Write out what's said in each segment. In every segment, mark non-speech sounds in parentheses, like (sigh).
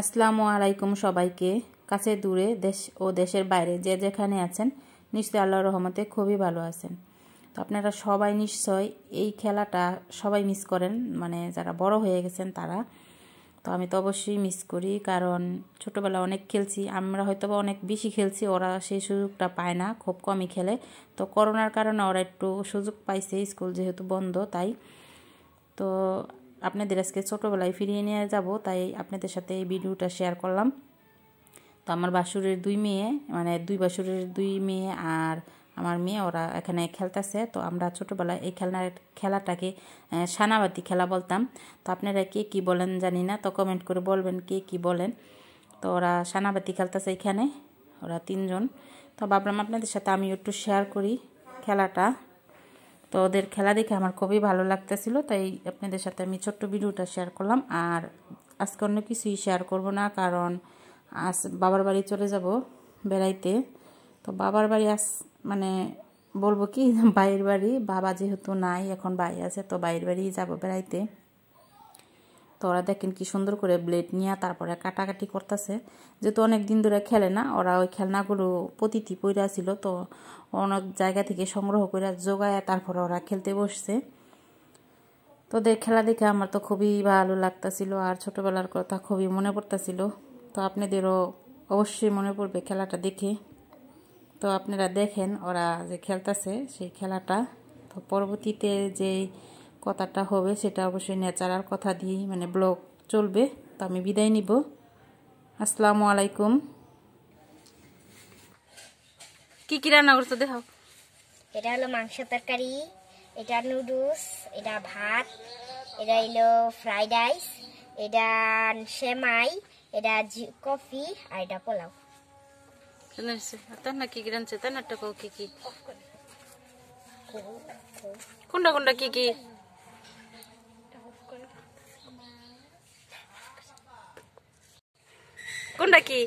আসসালামু আলাইকুম সবাইকে কাছে দূরে দেশ ও দেশের বাইরে যে যেখানে আছেন নিশ্চয়ই আল্লাহ রহমতে খুবই ভালো আছেন তো আপনারা সবাই নিশ্চয় এই খেলাটা সবাই মিস করেন মানে যারা বড় হয়ে গেছেন তারা তো আমি তো অবশ্যই মিস করি কারণ ছোটোবেলা অনেক খেলছি আমরা হয়তো বা অনেক বেশি খেলছি ওরা সেই সুযোগটা পায় না খুব কমই খেলে তো করোনার কারণে ওরা একটু সুযোগ পাইছে স্কুল যেহেতু বন্ধ তাই তো আপনাদের আজকে ছোটোবেলায় ফিরিয়ে নিয়ে যাব তাই আপনাদের সাথে এই ভিডিওটা শেয়ার করলাম তো আমার বাসুরের দুই মেয়ে মানে দুই বাসুরের দুই মেয়ে আর আমার মেয়ে ওরা এখানে খেলতেছে তো আমরা ছোটোবেলায় এই খেলনার খেলাটাকে সানাবাতি খেলা বলতাম তো আপনারা কে কি বলেন জানি না তো কমেন্ট করে বলবেন কে কি বলেন তো ওরা সানাবাতি খেলতেছে এখানে ওরা তিনজন তো ভাবলাম আপনাদের সাথে আমি একটু শেয়ার করি খেলাটা তো ওদের খেলা দেখে আমার খুবই ভালো লাগতেছিল তাই আপনাদের সাথে আমি ছোট্ট ভিডিওটা শেয়ার করলাম আর আজকে অন্য কিছুই শেয়ার করব না কারণ আজ বাবার বাড়ি চলে যাব বেড়াইতে তো বাবার বাড়ি আজ মানে বলবো কি বাইরের (laughs) বাড়ি বাবা যেহেতু নাই এখন বাই আছে তো বাইরের বাড়ি যাব বেড়াইতে তো ওরা দেখেন কি সুন্দর করে ব্লেড নিয়ে তারপরে কাটাকাটি করতেছে যেহেতু অনেক দিন ধরে খেলে না ওরা ওই খেলনাগুলো প্রতিটি পইরা ছিল তো অনেক জায়গা থেকে সংগ্রহ করে জোগায় তারপরে ওরা খেলতে বসছে তোদের খেলা দেখে আমার তো খুবই ভালো লাগতাছিল আর ছোটোবেলার কথা খুবই মনে পড়তাছিল তো আপনাদেরও অবশ্যই মনে পড়বে খেলাটা দেখে তো আপনারা দেখেন ওরা যে খেলতেছে সেই খেলাটা তো পরবর্তীতে যেই কথাটা হবে সেটা অবশ্যই ন্যাচারাল কথা দিয়ে মানে ব্লগ চলবে তো আমি বিদায় নিব আসসালামু আলাইকুম কি কি রান্না করছো দেখাও এটা হলো মাংস তরকারি এটা নুডলস এটা ভাত এটা হলো ফ্রাইড রাইস এটা সেমাই এটা কফি আর এটা পোলাও কি কোনটা কোনটা কি কি কোনটা কি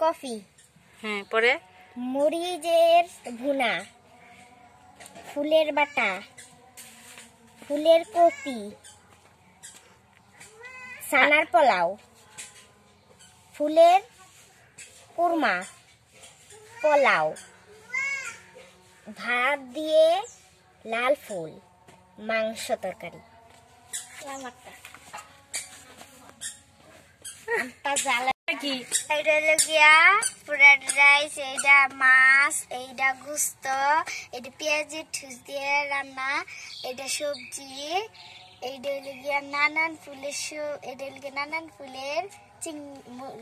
কফি হ্যাঁ পরে মরিচের ভুনা ফুলের বাটা ফুলের কপি সানার পোলাও ফুলের কুরমা পোলাও ভাত দিয়ে লাল ফুল মাংস তরকারি কি এটা হলো গিয়া ফ্রাইড রাইস এইটা মাছ এইটা গুস্ত এটা পেঁয়াজি ঠুস দিয়ে রান্না এটা সবজি এইটা হলো গিয়া নানান ফুলের এটা হলো গিয়া নানান ফুলের চিং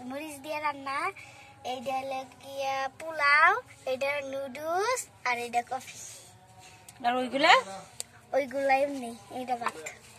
মরিচ দিয়ে রান্না এইটা হলো গিয়া পোলাও এটা নুডলস আর এটা কফি আর ওইগুলা ওইগুলাই নেই এইটা ভাত